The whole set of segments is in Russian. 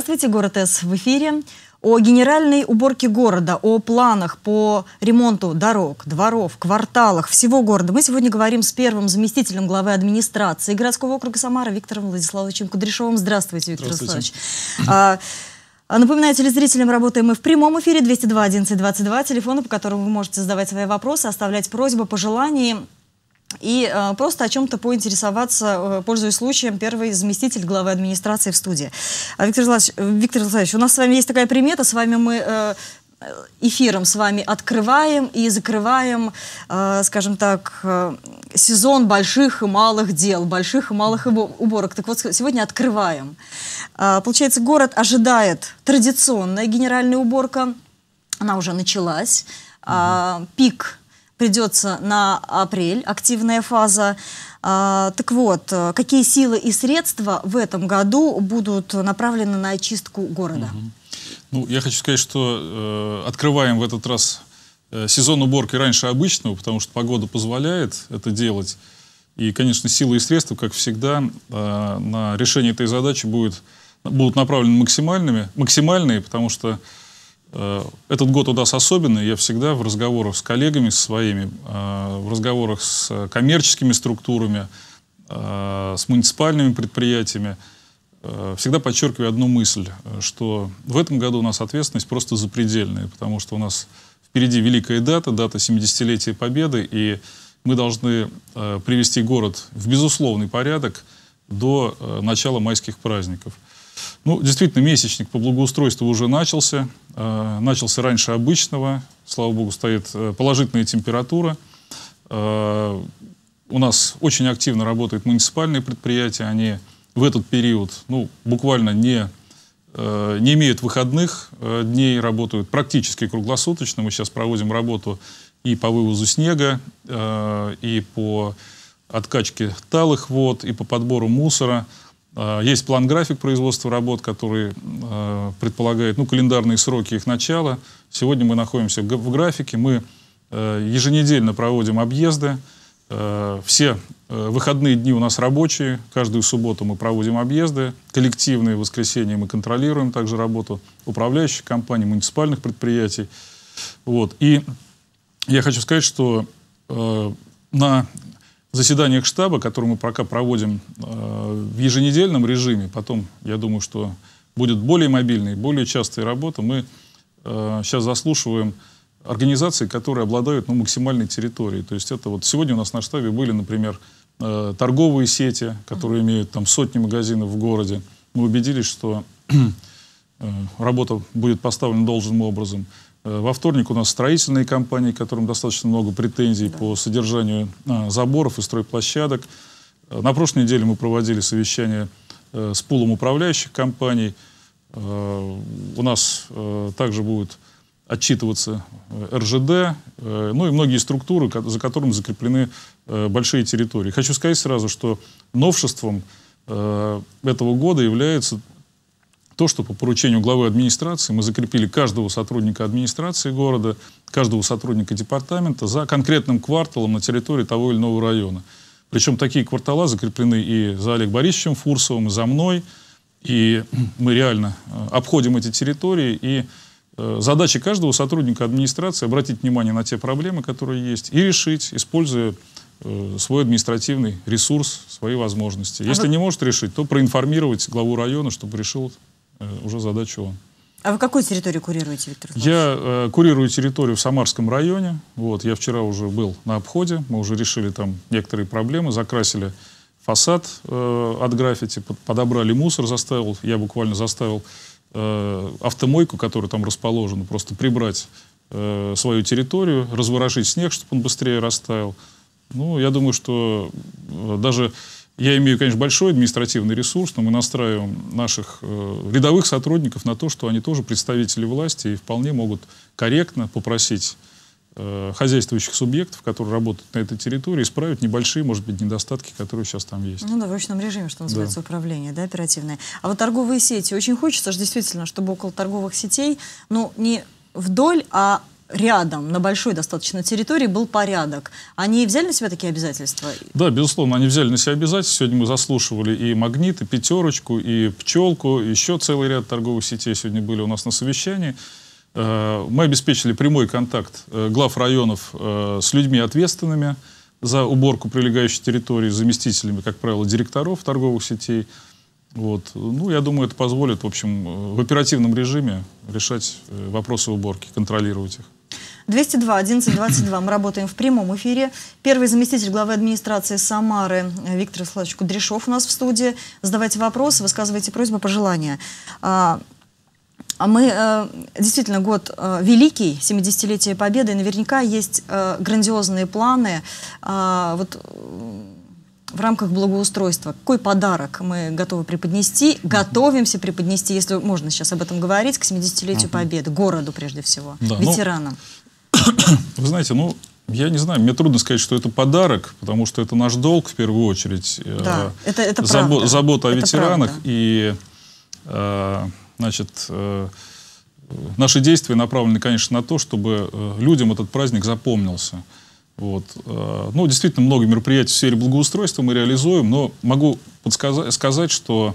Здравствуйте, город С. В эфире о генеральной уборке города, о планах по ремонту дорог, дворов, кварталах всего города. Мы сегодня говорим с первым заместителем главы администрации городского округа Самара Виктором Владиславовичем Кудряшовым. Здравствуйте, Виктор Здравствуйте. Владиславович. А, а напоминаю телезрителям, работаем мы в прямом эфире 202 11 22, телефона, по которому вы можете задавать свои вопросы, оставлять просьбы, пожелания и э, просто о чем-то поинтересоваться, э, пользуясь случаем, первый заместитель главы администрации в студии. А Виктор Златович, э, Виктор Златович, у нас с вами есть такая примета, с вами мы э, эфиром с вами открываем и закрываем, э, скажем так, э, сезон больших и малых дел, больших и малых уборок. Так вот, сегодня открываем. Э, получается, город ожидает традиционная генеральная уборка, она уже началась, э, пик – придется на апрель, активная фаза. А, так вот, э, какие силы и средства в этом году будут направлены на очистку города? Угу. Ну, я хочу сказать, что э, открываем в этот раз э, сезон уборки раньше обычного, потому что погода позволяет это делать. И, конечно, силы и средства, как всегда, э, на решение этой задачи будет, будут направлены максимальными, максимальные, потому что Э, этот год у нас особенный. Я всегда в разговорах с коллегами с своими, э, в разговорах с коммерческими структурами, э, с муниципальными предприятиями всегда подчеркиваю одну мысль, что в этом году у нас ответственность просто запредельная, потому что у нас впереди великая дата, дата 70-летия Победы, и мы должны привести город в безусловный порядок до начала майских праздников – ну, действительно, месячник по благоустройству уже начался. Э, начался раньше обычного. Слава богу, стоит э, положительная температура. Э, у нас очень активно работают муниципальные предприятия. Они в этот период ну, буквально не, не имеют выходных дней, работают практически круглосуточно. Мы сейчас проводим работу и по вывозу снега, и по откачке талых вод, и по подбору мусора – а, есть план-график производства работ, который а, предполагает ну, календарные сроки их начала. Сегодня мы находимся в графике, мы э, еженедельно проводим объезды. Э, все э, выходные дни у нас рабочие, каждую субботу мы проводим объезды. Коллективные воскресенья мы контролируем также работу управляющих компаний, муниципальных предприятий. Вот. И я хочу сказать, что на заседаниях штаба, которые мы пока проводим э, в еженедельном режиме, потом, я думаю, что будет более мобильной, более частая работа, мы э, сейчас заслушиваем организации, которые обладают ну, максимальной территорией. То есть это вот сегодня у нас на штабе были, например, э, торговые сети, которые имеют там сотни магазинов в городе. Мы убедились, что э, работа будет поставлена должным образом. Э, во вторник у нас строительные компании, которым достаточно много претензий да. по содержанию а, заборов и стройплощадок. Э, на прошлой неделе мы проводили совещание э, с пулом управляющих компаний. у нас также будет отчитываться РЖД, ну и многие структуры, за которыми закреплены большие территории. Хочу сказать сразу, что новшеством этого года является то, что по поручению главы администрации мы закрепили каждого сотрудника администрации города, каждого сотрудника департамента за конкретным кварталом на территории того или иного района. Причем такие квартала закреплены и за Олег Борисовичем Фурсовым, и за мной. И мы реально э, обходим эти территории. И э, задача каждого сотрудника администрации обратить внимание на те проблемы, которые есть, и решить, используя э, свой административный ресурс, свои возможности. А Если а не может решить, то проинформировать главу района, чтобы решил Э, уже задача он. А вы какую территорию курируете, Виктор Иванович? Я э, курирую территорию в Самарском районе. Вот, я вчера уже был на обходе. Мы уже решили там некоторые проблемы. Закрасили фасад э, от граффити, под, подобрали мусор, заставил, я буквально заставил э, автомойку, которая там расположена, просто прибрать э, свою территорию, разворожить снег, чтобы он быстрее растаял. Ну, я думаю, что э, даже я имею, конечно, большой административный ресурс, но мы настраиваем наших э, рядовых сотрудников на то, что они тоже представители власти и вполне могут корректно попросить э, хозяйствующих субъектов, которые работают на этой территории, исправить небольшие, может быть, недостатки, которые сейчас там есть. Ну да, в ручном режиме, что называется, да. управление, да, оперативное. А вот торговые сети, очень хочется же действительно, чтобы около торговых сетей, ну, не вдоль, а рядом, на большой достаточно территории был порядок. Они взяли на себя такие обязательства? Да, безусловно, они взяли на себя обязательства. Сегодня мы заслушивали и «Магнит», и «Пятерочку», и «Пчелку», еще целый ряд торговых сетей сегодня были у нас на совещании. Э, мы обеспечили прямой контакт э, глав районов э, с людьми ответственными за уборку прилегающей территории, заместителями, как правило, директоров торговых сетей. Вот. Ну, я думаю, это позволит, в общем, в оперативном режиме решать вопросы уборки, контролировать их. 202 11 22. Мы работаем в прямом эфире. Первый заместитель главы администрации Самары Виктор Владимирович Кудряшов у нас в студии. Задавайте вопросы, высказывайте просьбы, пожелания. А, а мы э, действительно год э, великий, 70-летие Победы, наверняка есть э, грандиозные планы. А, вот в рамках благоустройства, какой подарок мы готовы преподнести, готовимся преподнести, если можно сейчас об этом говорить, к 70-летию Победы, городу прежде всего, да, ну, ветеранам. Ну... Вы знаете, ну, я не знаю, мне трудно сказать, что это подарок, потому что это наш долг в первую очередь. Э, да, э, это, это забо правда. Забота о это ветеранах правда. и, э, значит, э, наши действия направлены, конечно, на то, чтобы э, людям этот праздник запомнился. Вот. Э, ну, действительно, много мероприятий в сфере благоустройства мы реализуем, но могу подсказать, сказать, что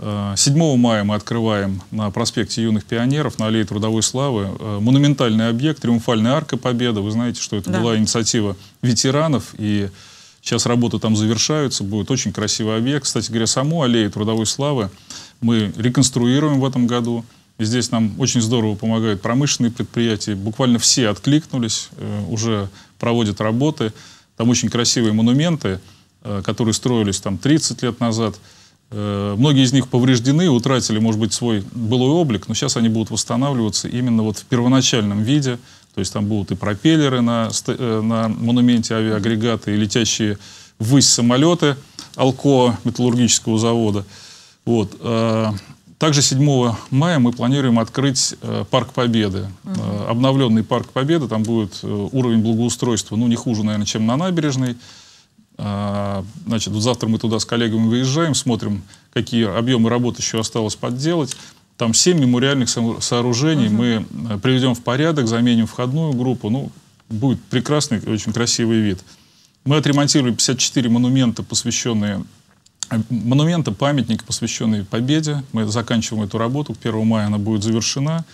7 э, мая мы открываем на проспекте юных пионеров, на аллее трудовой славы, э, монументальный объект, триумфальная арка Победы. Вы знаете, что это да. была инициатива ветеранов, и сейчас работы там завершаются, будет очень красивый объект. Кстати говоря, саму аллею трудовой славы мы реконструируем в этом году. И здесь нам очень здорово помогают промышленные предприятия. Буквально все откликнулись, э, уже проводят работы. Там очень красивые монументы, которые строились там 30 лет назад – Э, многие из них повреждены, утратили, может быть, свой былой облик, но сейчас они будут восстанавливаться именно вот в первоначальном виде. То есть там будут и пропеллеры на, э, на монументе, авиагрегаты, и летящие ввысь самолеты Алко металлургического завода. Вот. Э, также 7 мая мы планируем открыть Парк Победы. Угу. Обновленный Парк Победы, там будет уровень благоустройства, ну, не хуже, наверное, чем на набережной. А, значит, вот завтра мы туда с коллегами выезжаем, смотрим, какие объемы работы еще осталось подделать. Там семь мемориальных сооружений угу. мы э, приведем в порядок, заменим входную группу. Ну, будет прекрасный, очень красивый вид. Мы отремонтировали 54 монумента, посвященные э, монумента, памятника посвященные Победе. Мы заканчиваем эту работу. К 1 мая она будет завершена.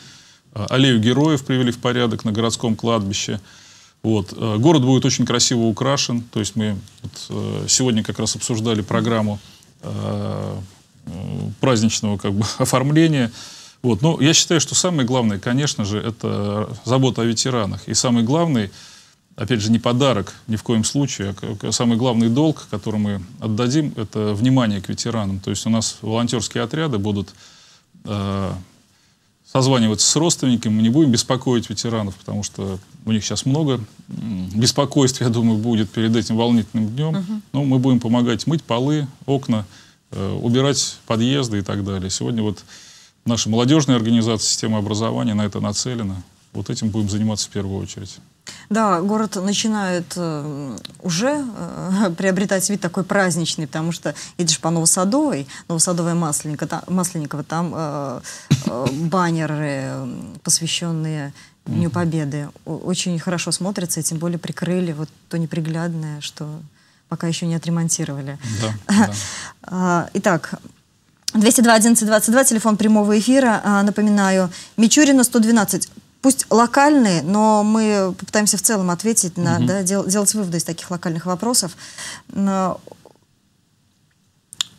Э, аллею героев привели в порядок на городском кладбище. Вот. Э, город будет очень красиво украшен. То есть мы вот, э, сегодня как раз обсуждали программу э, э праздничного как бы, оформления. Вот. Но я считаю, что самое главное, конечно же, это забота о ветеранах. И самый главный, опять же, не подарок ни в коем случае, а самый главный долг, который мы отдадим, это внимание к ветеранам. То есть у нас волонтерские отряды будут э, созваниваться с родственниками, мы не будем беспокоить ветеранов, потому что у них сейчас много беспокойств, я думаю, будет перед этим волнительным днем. Угу. Но мы будем помогать мыть полы, окна, э, убирать подъезды и так далее. Сегодня вот наша молодежная организация системы образования на это нацелена. Вот этим будем заниматься в первую очередь. Да, город начинает э, уже э, приобретать вид такой праздничный, потому что идешь по Новосадовой, Новосадовая Масленникова, та, Масленникова там э, э, баннеры, посвященные Дню Победы, очень хорошо смотрятся, и тем более прикрыли вот то неприглядное, что пока еще не отремонтировали. Да, да. А, итак, 202 11 22, телефон прямого эфира. А, напоминаю, Мичурина 112 пусть локальные, но мы попытаемся в целом ответить на, угу. да, дел, делать выводы из таких локальных вопросов. Но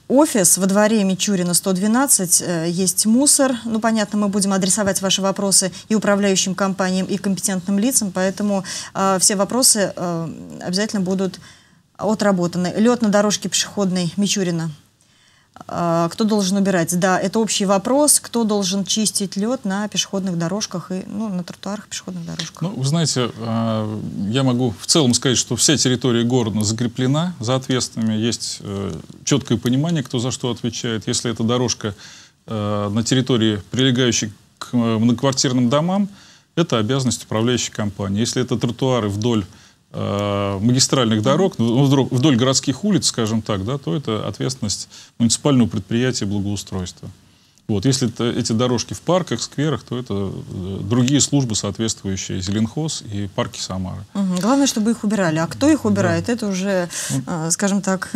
офис во дворе Мичурина 112, э, есть мусор. Ну, понятно, мы будем адресовать ваши вопросы и управляющим компаниям, и компетентным лицам, поэтому э, все вопросы э, обязательно будут отработаны. Лед на дорожке пешеходной Мичурина а, кто должен убирать? Да, это общий вопрос. Кто должен чистить лед на пешеходных дорожках и ну, на тротуарах пешеходных дорожках? Ну, вы знаете, а, я могу в целом сказать, что вся территория города закреплена за ответственными. Есть э, четкое понимание, кто за что отвечает. Если эта дорожка э, на территории, прилегающей к э, многоквартирным домам, это обязанность управляющей компании. Если это тротуары вдоль Э, магистральных дорог ну, ну, вдоль городских улиц, скажем так, да, то это ответственность муниципального предприятия благоустройства. Вот, если это, эти дорожки в парках, скверах, то это э, другие службы, соответствующие Зеленхоз и парки Самары. Угу. Главное, чтобы их убирали. А кто их убирает, да. это уже, ну, э, скажем так,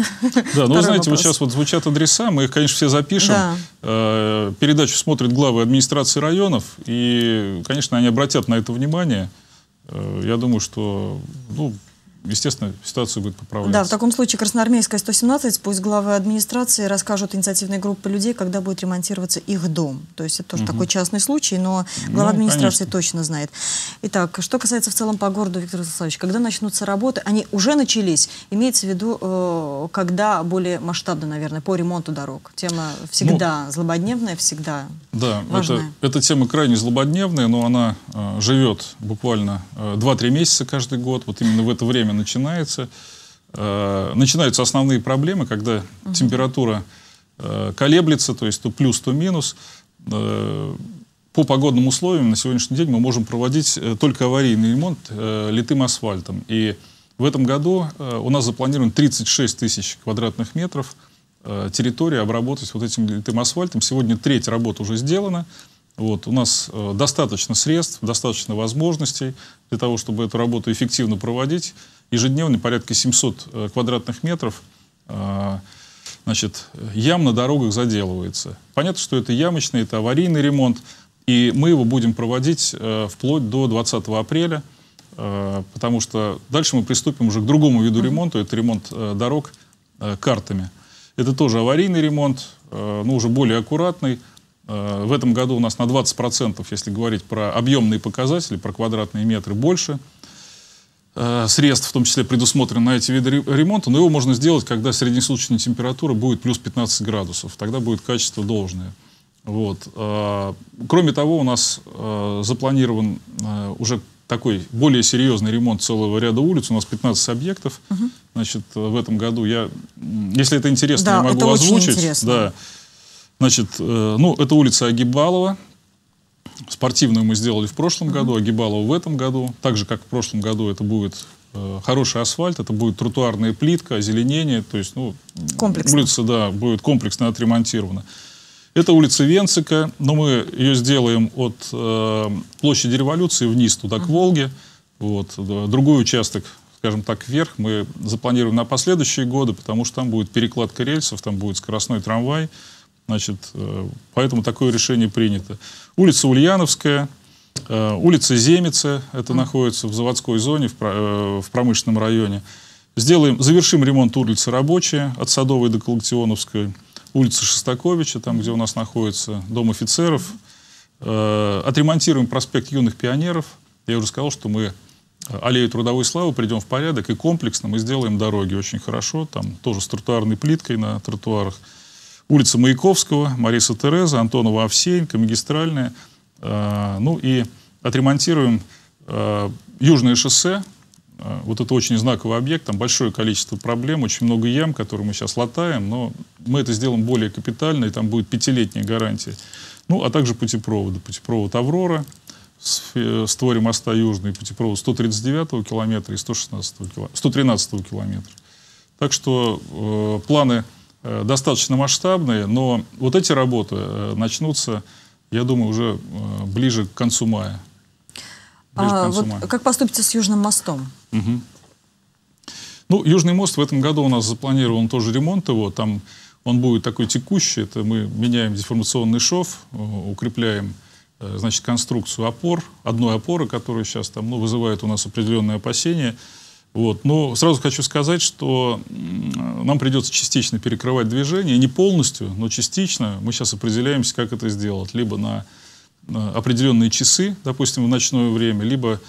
Да, ну, знаете, вопрос. вот сейчас вот звучат адреса, мы их, конечно, все запишем. Да. -э передачу смотрят главы администрации районов, и, конечно, они обратят на это внимание. Э, я думаю, что ну, естественно, ситуацию будет поправляться. Да, в таком случае Красноармейская 117, пусть главы администрации расскажут инициативной группе людей, когда будет ремонтироваться их дом. То есть это тоже угу. такой частный случай, но ну, глава ну, администрации конечно. точно знает. Итак, что касается в целом по городу, Виктор Владиславович, когда начнутся работы, они уже начались, имеется в виду, э, когда более масштабно, наверное, по ремонту дорог. Тема всегда ну, злободневная, всегда Да, Это, эта тема крайне злободневная, но она э, живет буквально э, 2-3 месяца каждый год. Вот именно в это время время начинается, э, начинаются основные проблемы, когда угу. температура э, колеблется, то есть то плюс, то минус. Э, по погодным условиям на сегодняшний день мы можем проводить э, только аварийный ремонт э, литым асфальтом. И в этом году э, у нас запланировано 36 тысяч квадратных метров э, территории обработать вот этим литым асфальтом. Сегодня треть работы уже сделана. Вот, у нас э, достаточно средств, достаточно возможностей для того, чтобы эту работу эффективно проводить ежедневно порядка 700 э, квадратных метров э, значит, ям на дорогах заделывается. Понятно, что это ямочный, это аварийный ремонт, и мы его будем проводить э, вплоть до 20 апреля, потому что дальше мы приступим уже к другому виду ремонта, это ремонт дорог картами. Это тоже аварийный ремонт, но уже более аккуратный. В этом году у нас на 20%, если говорить про объемные показатели, про квадратные метры, больше – Э, средств, в том числе предусмотрено на эти виды ремонта, но его можно сделать, когда среднесуточная температура будет плюс 15 градусов. Тогда будет качество должное. Вот. Э, кроме того, у нас э, запланирован уже такой более серьезный ремонт целого ряда улиц. У нас 15 объектов. Угу. Значит, в этом году я, если это интересно, да, я могу это озвучить. Очень интересно. Да. Значит, ну, это улица Агибалова, Спортивную мы сделали в прошлом году, Агибалову в этом году. Так же, как в прошлом году, это будет э, хороший асфальт, это будет тротуарная плитка, озеленение, то есть, ну, комплексно. улица, да, будет комплексно отремонтирована. Это улица Венцика, но мы ее сделаем от э, площади Революции вниз, туда, к Волге. Вот. Другой участок, скажем так, вверх мы запланируем на последующие годы, потому что там будет перекладка рельсов, там будет скоростной трамвай, Значит, э, поэтому такое решение принято. Улица Ульяновская, э, улица Земица, это находится в заводской зоне, э, в промышленном районе. Сделаем, завершим ремонт улицы Рабочая, от Садовой до Коллекционовской улицы Шостаковича, там, где у нас находится дом офицеров. Отремонтируем проспект юных пионеров. Я уже сказал, что мы аллею трудовой славы придем в порядок и комплексно мы сделаем дороги очень хорошо. Там тоже с тротуарной плиткой на тротуарах улица Маяковского, Мариса Тереза, Антонова Овсеенко, магистральная. А, ну и отремонтируем а, Южное шоссе. А, вот это очень знаковый объект, там большое количество проблем, очень много ям, которые мы сейчас латаем, но мы это сделаем более капитально, и там будет пятилетняя гарантия. Ну, а также путепроводы. Путепровод «Аврора», с э, твори моста Южный, путепровод 139 километра и 116 километра, 113 километра. Так что э, планы Э, достаточно масштабные, но вот эти работы э, начнутся, я думаю, уже э, ближе к концу мая. а, вот Как поступите с Южным мостом? Угу. Ну, Южный мост в этом году у нас запланирован тоже ремонт его. Там он будет такой текущий. Это мы меняем деформационный шов, укрепляем значит, конструкцию опор, одной опоры, которая сейчас там, ну, вызывает у нас определенные опасения – вот. Но сразу хочу сказать, что нам придется частично перекрывать движение, не полностью, но частично. Мы сейчас определяемся, как это сделать. Либо на, на определенные часы, допустим, в ночное время, либо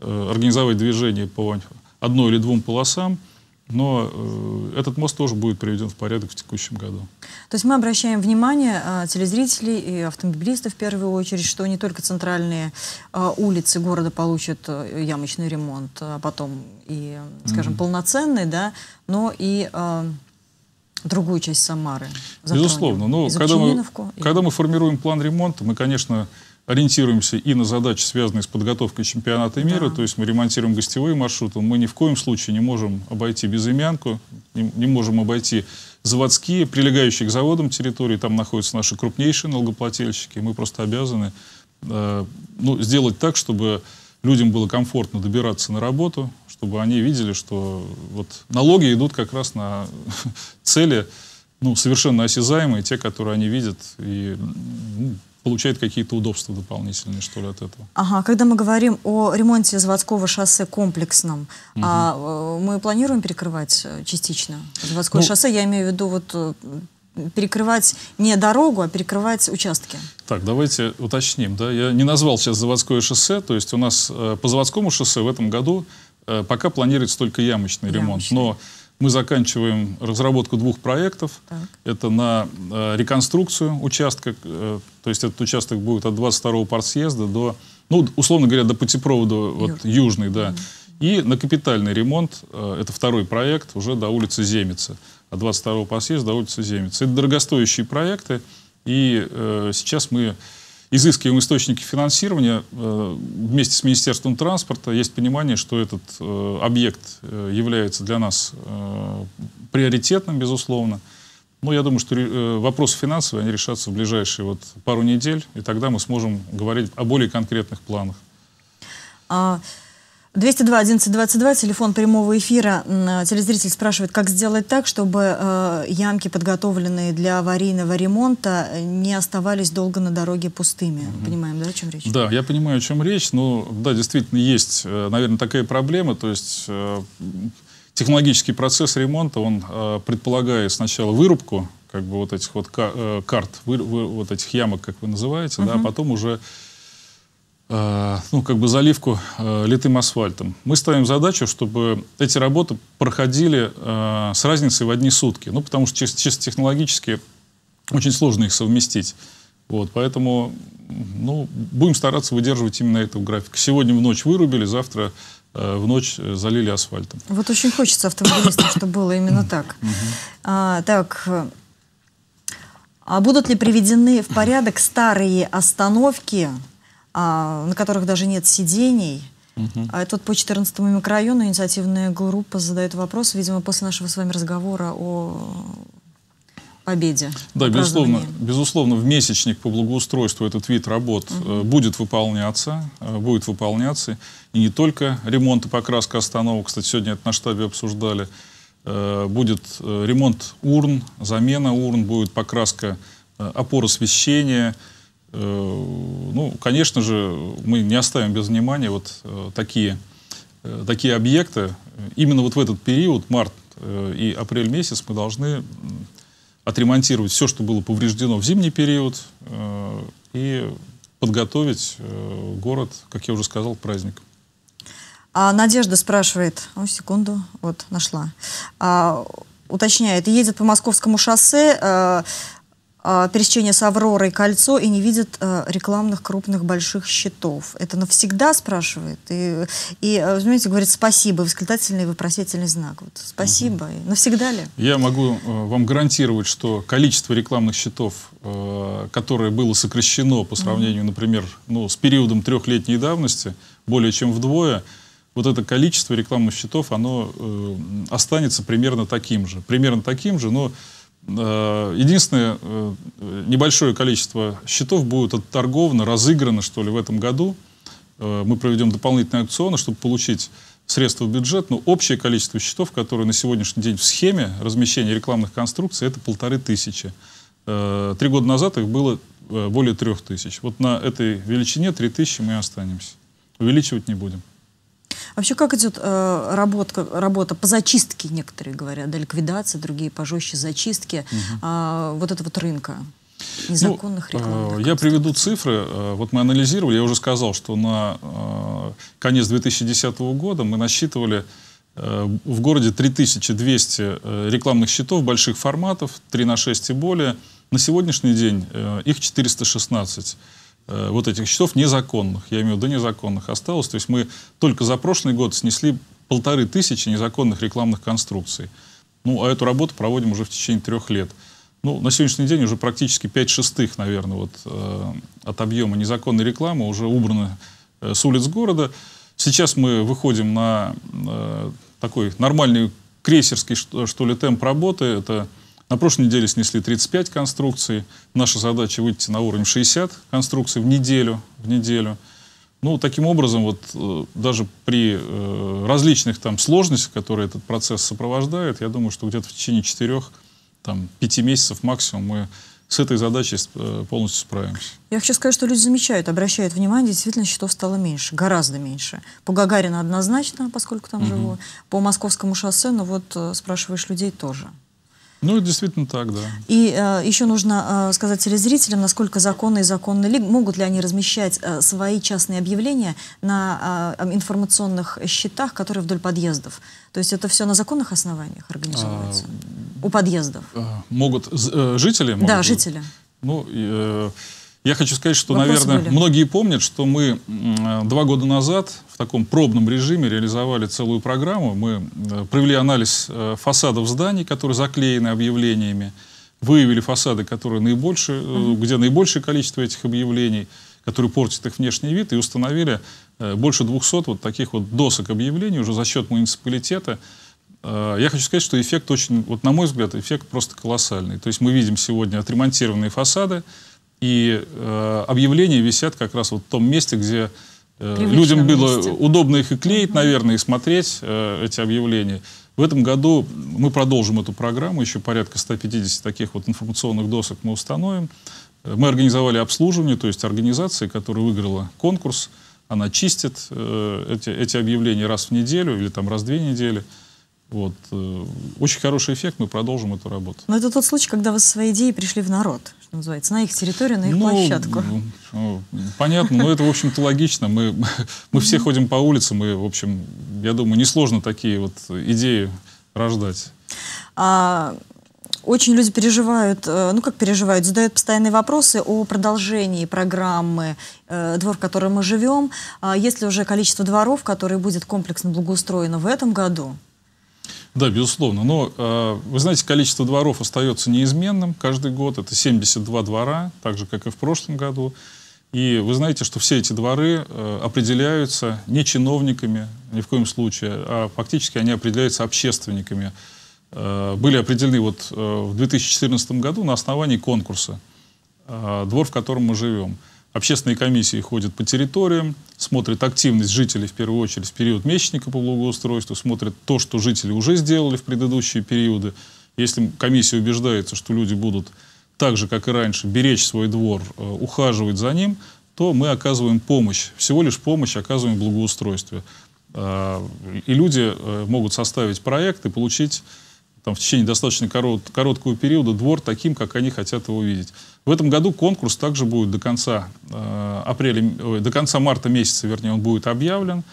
э, организовать движение по одной или двум полосам – но э, этот мост тоже будет приведен в порядок в текущем году. То есть мы обращаем внимание э, телезрителей и автомобилистов в первую очередь, что не только центральные э, улицы города получат э, ямочный ремонт, а потом и, скажем, mm-hmm. полноценный, да, но и э, другую часть Самары. Безусловно. Но когда мы, и... когда мы формируем план ремонта, мы, конечно, ориентируемся и на задачи, связанные с подготовкой чемпионата мира, да. то есть мы ремонтируем гостевые маршруты, мы ни в коем случае не можем обойти безымянку, не, не можем обойти заводские, прилегающие к заводам территории, там находятся наши крупнейшие налогоплательщики, мы просто обязаны э, ну, сделать так, чтобы людям было комфортно добираться на работу, чтобы они видели, что вот налоги идут как раз на цели, ну, совершенно осязаемые, те, которые они видят, и ну, получает какие-то удобства дополнительные, что ли, от этого. Ага, когда мы говорим о ремонте заводского шоссе комплексном, угу. а, э, мы планируем перекрывать э, частично заводское ну, шоссе? Я имею в виду вот э, перекрывать не дорогу, а перекрывать участки. Так, давайте уточним. Да? Я не назвал сейчас заводское шоссе, то есть у нас э, по заводскому шоссе в этом году э, пока планируется только ямочный, ямочный. ремонт, но мы заканчиваем разработку двух проектов. Так. Это на э, реконструкцию участка, э, то есть этот участок будет от 22-го партсъезда до, ну, условно говоря, до путепровода Южный, вот, южный да. Mm -hmm. И на капитальный ремонт, э, это второй проект, уже до улицы Земица. От 22-го партсъезда до улицы Земица. Это дорогостоящие проекты, и э, сейчас мы изыскиваем источники финансирования. Э, вместе с Министерством транспорта есть понимание, что этот э, объект э, является для нас приоритетным, безусловно. Но я думаю, что вопросы финансовые они решатся в ближайшие вот пару недель, и тогда мы сможем говорить о более конкретных планах. А... 202 11 22, телефон прямого эфира. А, телезритель спрашивает, как сделать так, чтобы э, ямки, подготовленные для аварийного ремонта, не оставались долго на дороге пустыми. Mm -hmm. Понимаем, да, о чем речь? Да, я понимаю, о чем речь. Но ну, да, действительно есть, э, наверное, такая проблема. То есть э, технологический процесс ремонта, он э, предполагает сначала вырубку, как бы вот этих вот э, карт, вы, вы, вот этих ямок, как вы называете, mm -hmm. да, а потом уже Э, ну, как бы заливку э, литым асфальтом. Мы ставим задачу, чтобы эти работы проходили э, с разницей в одни сутки. Ну, потому что чисто, технологически очень сложно их совместить. Вот, поэтому ну, будем стараться выдерживать именно этого графика. Сегодня в ночь вырубили, завтра э, в ночь залили асфальтом. Вот очень хочется автомобилистам, чтобы было именно так. А, так, а будут ли приведены в порядок старые остановки, а, на которых даже нет сидений. Угу. А тут по 14 микрорайону инициативная группа задает вопрос, видимо, после нашего с вами разговора о победе. Да, безусловно, безусловно, в месячник по благоустройству этот вид работ угу. будет выполняться, э, будет выполняться. И не только ремонт и покраска остановок, кстати, сегодня это на штабе обсуждали, э, будет ремонт урн, замена урн, будет покраска опор освещения, Э, ну, конечно же, мы не оставим без внимания вот э, такие, э, такие объекты. Именно вот в этот период, март и апрель месяц, мы должны отремонтировать все, что было повреждено в зимний период и подготовить город, как я уже сказал, к праздникам. А Надежда спрашивает, о, секунду, вот, нашла. А, уточняет, едет по Московскому шоссе, пересечение а, с Авророй кольцо и не видят а, рекламных крупных больших счетов. Это навсегда, спрашивает. И, и а, знаете, говорит спасибо, восклицательный вопросительный знак. Вот, спасибо. Угу. Навсегда ли? Я могу э, вам гарантировать, что количество рекламных счетов, э, которое было сокращено по сравнению, угу. например, ну, с периодом трехлетней давности, более чем вдвое, вот это количество рекламных счетов, оно э, останется примерно таким же. Примерно таким же, но Э, единственное, э, небольшое количество счетов будет отторговано, разыграно, что ли, в этом году. Э, мы проведем дополнительные аукционы, чтобы получить средства в бюджет, но общее количество счетов, которые на сегодняшний день в схеме размещения рекламных конструкций, это полторы тысячи. Три года назад их было более трех тысяч. Вот на этой величине три тысячи мы останемся. Увеличивать не будем. Вообще, как идет э, работа, работа по зачистке, некоторые говорят, до ликвидации, другие пожестче зачистки угу. э, вот этого вот рынка? Ну, незаконных ну, рекламных. Э, я приведу цифры. Э, вот мы анализировали, я уже сказал, что на э, конец 2010 года мы насчитывали э, в городе 3200 рекламных счетов больших форматов, 3 на 6 и более. На сегодняшний день их 416. Э, вот этих счетов незаконных, я имею в виду незаконных, осталось. То есть мы только за прошлый год снесли полторы тысячи незаконных рекламных конструкций. Ну, а эту работу проводим уже в течение трех лет. Ну, на сегодняшний день уже практически 5 шестых, наверное, вот, э, от объема незаконной рекламы уже убрано э, с улиц города. Сейчас мы выходим на э, такой нормальный крейсерский, что, что ли, темп работы. Это на прошлой неделе снесли 35 конструкций. Наша задача выйти на уровень 60 конструкций в неделю. В неделю. Ну, таким образом, вот э, даже при э, различных там сложностях, которые этот процесс сопровождает, я думаю, что где-то в течение четырех, там, пяти месяцев максимум мы с этой задачей э, полностью справимся. Я хочу сказать, что люди замечают, обращают внимание, действительно счетов стало меньше, гораздо меньше. По Гагарина однозначно, поскольку там угу. живу, по Московскому шоссе, но ну вот э, спрашиваешь людей тоже. Ну, действительно так, да. И э, еще нужно э, сказать телезрителям, насколько законно и законно ли, могут ли они размещать э, свои частные объявления на э, информационных счетах, которые вдоль подъездов. То есть это все на законных основаниях организовывается? А, У подъездов? Э, могут, э, жители? Могут да, жители. Ну, э, я хочу сказать, что, Вопросы наверное, были? многие помнят, что мы два года назад в таком пробном режиме реализовали целую программу. Мы э, провели анализ э, фасадов зданий, которые заклеены объявлениями, выявили фасады, которые наибольше, mm э, где наибольшее количество этих объявлений, которые портят их внешний вид, и установили больше 200 вот таких вот досок объявлений уже за счет муниципалитета. Я хочу сказать, что эффект очень, вот на мой взгляд, эффект просто колоссальный. То есть мы видим сегодня отремонтированные фасады, и э, объявления висят как раз вот в том месте, где э, людям было месте. удобно их и клеить, угу. наверное, и смотреть э, эти объявления. В этом году мы продолжим эту программу, еще порядка 150 таких вот информационных досок мы установим. Э, мы организовали обслуживание, то есть организация, которая выиграла конкурс, она чистит э, эти, эти объявления раз в неделю или там раз в две недели. Вот. Э, очень хороший эффект, мы продолжим эту работу. Но это тот случай, когда вы со своей идеей пришли в народ, что называется, на их территорию, на их ну, площадку. Ну, ну понятно, но ну, это, в общем-то, логично. Мы, мы все ходим по улицам мы, в общем, я думаю, несложно такие вот идеи рождать. А, очень люди переживают, э, ну как переживают, задают постоянные вопросы о продолжении программы э, «Двор, в котором мы живем». А, есть ли уже количество дворов, которые будет комплексно благоустроено в этом году? Да, безусловно. Но, э, вы знаете, количество дворов остается неизменным каждый год. Это 72 двора, так же, как и в прошлом году. И вы знаете, что все эти дворы э, определяются не чиновниками, ни в коем случае, а фактически они определяются общественниками. Э, были определены вот в 2014 году на основании конкурса «Двор, в котором мы живем». Общественные комиссии ходят по территориям, смотрят активность жителей в первую очередь в период месячника по благоустройству, смотрят то, что жители уже сделали в предыдущие периоды. Если комиссия убеждается, что люди будут так же, как и раньше, беречь свой двор, э, ухаживать за ним, то мы оказываем помощь, всего лишь помощь оказываем в благоустройстве. Э, и люди э, могут составить проект и получить там, в течение достаточно корот, короткого периода двор таким, как они хотят его видеть. В этом году конкурс также будет до конца, э, апреля, э, до конца марта месяца, вернее, он будет объявлен,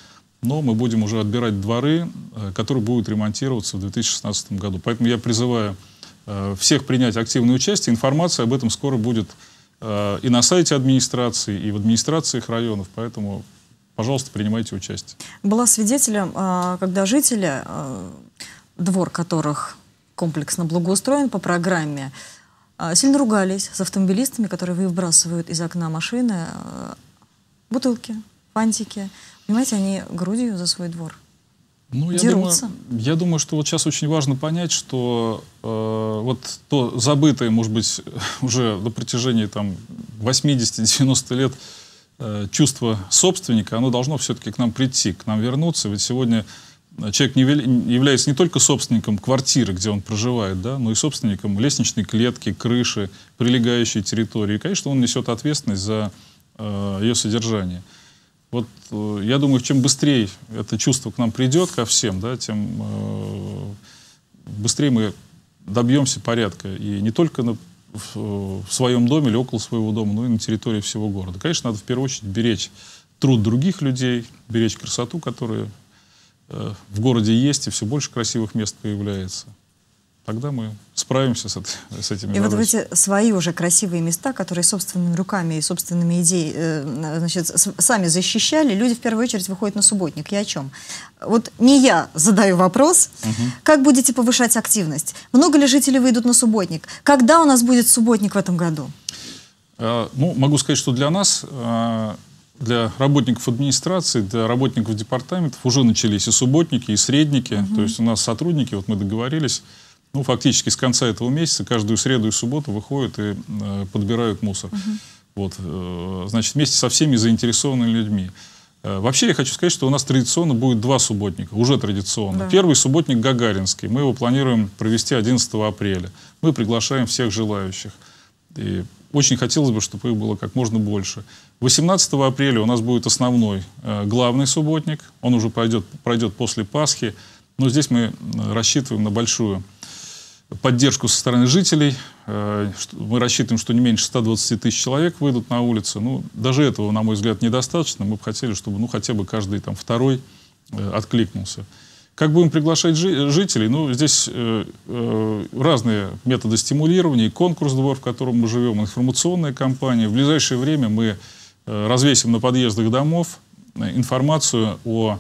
но мы будем уже отбирать дворы, э, которые будут ремонтироваться в 2016 году. Поэтому я призываю э, всех принять активное участие. Информация об этом скоро будет э, и на сайте администрации, и в администрациях районов, поэтому, пожалуйста, принимайте участие. Была свидетелем, э, когда жители э, двор которых комплексно благоустроен по программе. А, сильно ругались с автомобилистами, которые выбрасывают из окна машины а, бутылки, фантики. Понимаете, они грудью за свой двор. Ну, я Дерутся. думаю, я думаю, что вот сейчас очень важно понять, что э, вот то забытое, может быть, уже на протяжении там 80-90 лет э, чувство собственника, оно должно все-таки к нам прийти, к нам вернуться. Ведь сегодня человек не является не только собственником квартиры, где он проживает, да, но и собственником лестничной клетки, крыши, прилегающей территории. И, конечно, он несет ответственность за э, ее содержание. Вот э, я думаю, чем быстрее это чувство к нам придет ко всем, да, тем э, быстрее мы добьемся порядка. И не только на, в, в своем доме или около своего дома, но и на территории всего города. Конечно, надо в первую очередь беречь труд других людей, беречь красоту, которая Э, в городе есть, и все больше красивых мест появляется. Тогда мы справимся с, с этими И задачами. вот эти свои уже красивые места, которые собственными руками и собственными идеями э, значит, сами защищали, люди в первую очередь выходят на субботник. Я о чем? Вот не я задаю вопрос, угу. как будете повышать активность? Много ли жителей выйдут на субботник? Когда у нас будет субботник в этом году? А, ну, могу сказать, что для нас а, для работников администрации, для работников департаментов уже начались и субботники, и средники. Угу. То есть у нас сотрудники, вот мы договорились, ну, фактически с конца этого месяца каждую среду и субботу выходят и э, подбирают мусор. Угу. Вот, э, значит, вместе со всеми заинтересованными людьми. Э, вообще, я хочу сказать, что у нас традиционно будет два субботника, уже традиционно. Да. Первый субботник Гагаринский, мы его планируем провести 11 апреля. Мы приглашаем всех желающих. И очень хотелось бы, чтобы их было как можно больше. 18 апреля у нас будет основной э, главный субботник. Он уже пройдет, пройдет после Пасхи. Но здесь мы э, рассчитываем на большую поддержку со стороны жителей. Э, мы рассчитываем, что не меньше 120 тысяч человек выйдут на улицы. Ну, даже этого, на мой взгляд, недостаточно. Мы бы хотели, чтобы ну, хотя бы каждый там, второй откликнулся. Как будем приглашать жителей? Ну, здесь э, э, разные методы стимулирования. конкурс «Двор», в котором мы живем, информационная кампания. В ближайшее время мы Э, развесим на подъездах домов э, информацию о,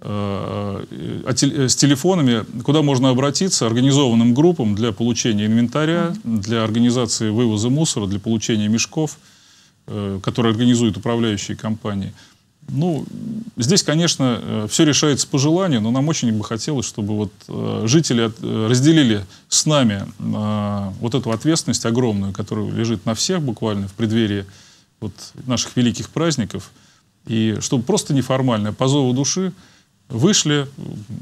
э, о, о, с телефонами, куда можно обратиться организованным группам для получения инвентаря, для организации вывоза мусора, для получения мешков, которые организуют управляющие компании. Ну, здесь, конечно, все решается по желанию, но нам очень бы хотелось, чтобы вот жители разделили с нами вот эту ответственность огромную, которая лежит на всех буквально в преддверии вот наших великих праздников, и чтобы просто неформально, по зову души, вышли,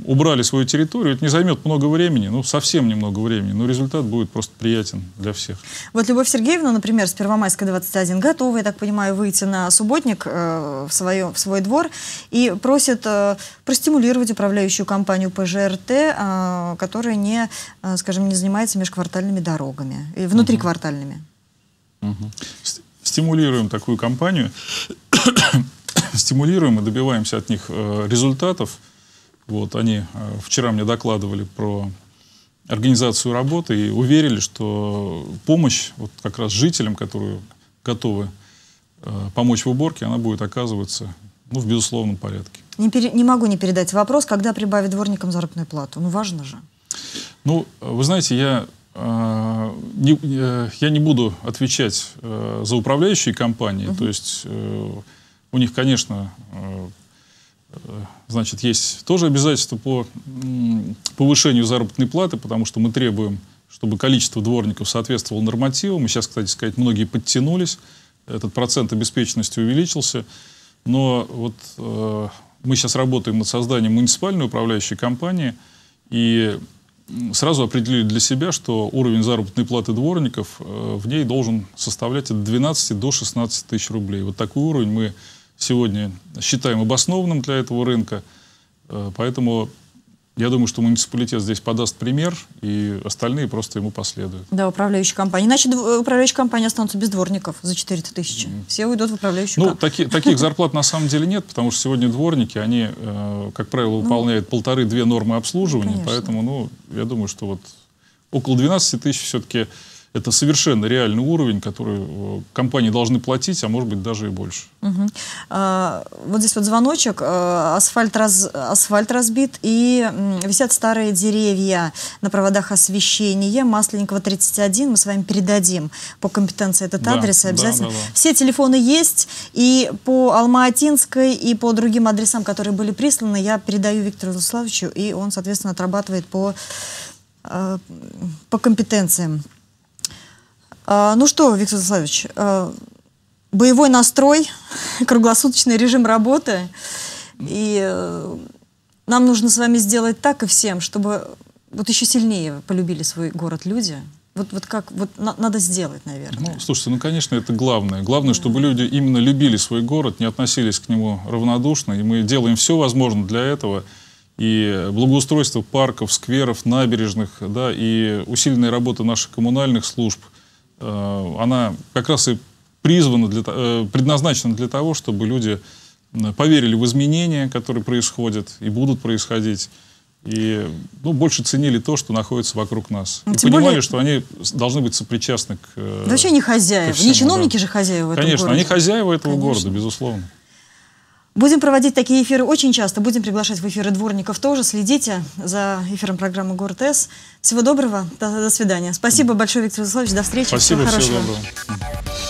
убрали свою территорию. Это не займет много времени, ну, совсем немного времени, но результат будет просто приятен для всех. Вот Любовь Сергеевна, например, с Первомайской 21 готова, я так понимаю, выйти на субботник э, в, свое, в свой двор и просит э, простимулировать управляющую компанию ПЖРТ, э, которая не, э, скажем, не занимается межквартальными дорогами, э, внутриквартальными. Угу стимулируем такую компанию, стимулируем и добиваемся от них э, результатов. Вот они э, вчера мне докладывали про организацию работы и уверили, что помощь вот как раз жителям, которые готовы э, помочь в уборке, она будет оказываться ну, в безусловном порядке. Не, пере, не могу не передать вопрос, когда прибавить дворникам заработную плату. Ну, важно же. Ну, вы знаете, я э, не, э, я не буду отвечать э, за управляющие компании. Угу. То есть э, у них, конечно, э, э значит, есть тоже обязательства по повышению заработной платы, потому что мы требуем, чтобы количество дворников соответствовало нормативам. И сейчас, кстати сказать, многие подтянулись. Этот процент обеспеченности увеличился. Но вот э, мы сейчас работаем над созданием муниципальной управляющей компании. И сразу определили для себя, что уровень заработной платы дворников э, в ней должен составлять от 12 до 16 тысяч рублей. Вот такой уровень мы сегодня считаем обоснованным для этого рынка. Э, поэтому я думаю, что муниципалитет здесь подаст пример, и остальные просто ему последуют. Да, управляющая компания. Иначе управляющая компания останутся без дворников за 4 тысячи. Mm. Все уйдут в управляющую Ну, таки, таких зарплат на самом деле нет, потому что сегодня дворники, они, э, как правило, ну. выполняют ну, полторы-две нормы обслуживания. конечно. поэтому, ну, я думаю, что вот около 12 тысяч все-таки это совершенно реальный уровень, который э, компании должны платить, а может быть даже и больше. Угу. А, вот здесь вот звоночек, э, асфальт, раз, асфальт разбит и висят старые деревья на проводах освещения. Масленникова 31 мы с вами передадим по компетенции этот да, адрес обязательно. Да, да, да. Все телефоны есть и по Алма-Атинской, и по другим адресам, которые были присланы, я передаю Виктору Владиславовичу, и он, соответственно, отрабатывает по, э, по компетенциям. А, ну что, Виктор Заславович, а, боевой настрой, круглосуточный режим работы. И э, нам нужно с вами сделать так и всем, чтобы вот еще сильнее полюбили свой город люди, вот, вот как вот на, надо сделать, наверное. Ну, слушайте, ну, конечно, это главное. Главное, да. чтобы люди именно любили свой город, не относились к нему равнодушно. И мы делаем все возможное для этого. И благоустройство парков, скверов, набережных, да, и усиленная работа наших коммунальных служб – Э, она как раз и призвана, для, э, предназначена для того, чтобы люди поверили в изменения, которые происходят и будут происходить, и ну, больше ценили то, что находится вокруг нас. Ну, и понимали, более... что они должны быть сопричастны к... Э, да вообще не хозяева, всему, не чиновники да. же хозяева этого Конечно, они хозяева этого Конечно. города, безусловно. Будем проводить такие эфиры очень часто. Будем приглашать в эфиры дворников тоже. Следите за эфиром программы «Город С». Всего доброго. До, до свидания. Спасибо большое, Виктор Владиславович. До встречи. Спасибо. Всего хорошего. Всего доброго.